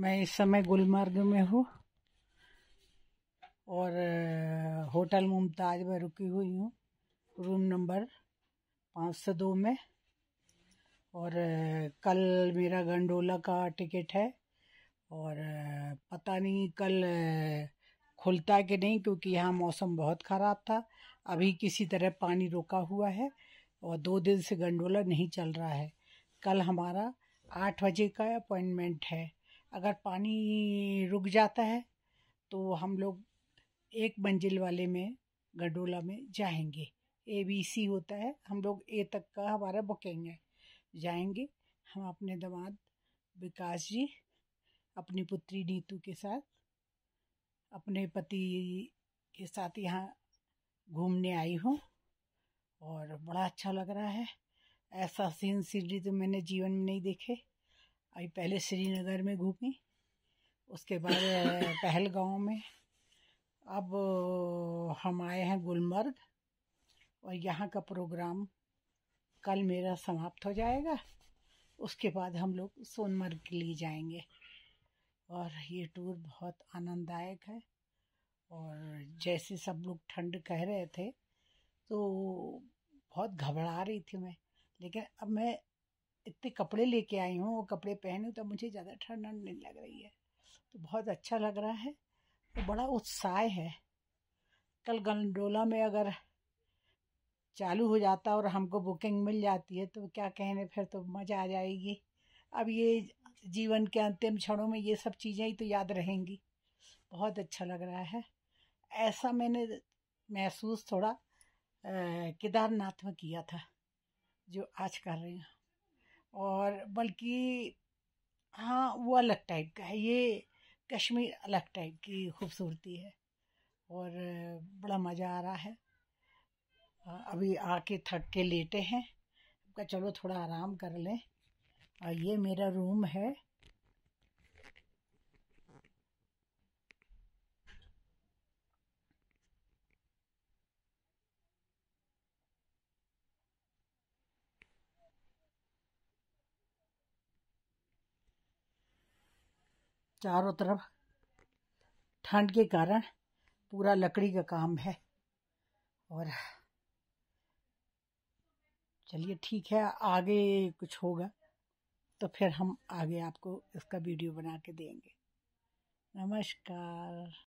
मैं इस समय गुलमर्ग में हूँ और होटल मुमताज में रुकी हुई हूँ रूम नंबर पाँच सौ दो में और कल मेरा गंडोला का टिकट है और पता नहीं कल खुलता कि नहीं क्योंकि यहाँ मौसम बहुत ख़राब था अभी किसी तरह पानी रुका हुआ है और दो दिन से गंडोला नहीं चल रहा है कल हमारा आठ बजे का अपॉइंटमेंट है अगर पानी रुक जाता है तो हम लोग एक मंजिल वाले में गडोला में जाएंगे ए बी सी होता है हम लोग ए तक का हमारा बुकिंग है जाएंगे हम अपने दामाद विकास जी अपनी पुत्री नीतू के साथ अपने पति के साथ यहाँ घूमने आई हूँ और बड़ा अच्छा लग रहा है ऐसा सीन सीनरी तो मैंने जीवन में नहीं देखे अभी पहले श्रीनगर में घूमी उसके बाद पहलगाँव में अब हम आए हैं गुलमर्ग और यहाँ का प्रोग्राम कल मेरा समाप्त हो जाएगा उसके बाद हम लोग सोनमर्ग के लिए जाएंगे और ये टूर बहुत आनंददायक है और जैसे सब लोग ठंड कह रहे थे तो बहुत घबरा रही थी मैं लेकिन अब मैं इतने कपड़े लेके आई हूँ वो कपड़े पहनूँ तो मुझे ज़्यादा ठंड ठंड नहीं लग रही है तो बहुत अच्छा लग रहा है तो बड़ा उत्साह है कल गंडोला में अगर चालू हो जाता और हमको बुकिंग मिल जाती है तो क्या कहने फिर तो मज़ा आ जाएगी अब ये जीवन के अंतिम क्षणों में ये सब चीज़ें ही तो याद रहेंगी बहुत अच्छा लग रहा है ऐसा मैंने महसूस थोड़ा केदारनाथ में किया था जो आज कर रही हूँ और बल्कि हाँ वो अलग टाइप का है ये कश्मीर अलग टाइप की खूबसूरती है और बड़ा मज़ा आ रहा है अभी आके थक के लेटे हैं का चलो थोड़ा आराम कर लें और ये मेरा रूम है चारों तरफ ठंड के कारण पूरा लकड़ी का काम है और चलिए ठीक है आगे कुछ होगा तो फिर हम आगे आपको इसका वीडियो बना के देंगे नमस्कार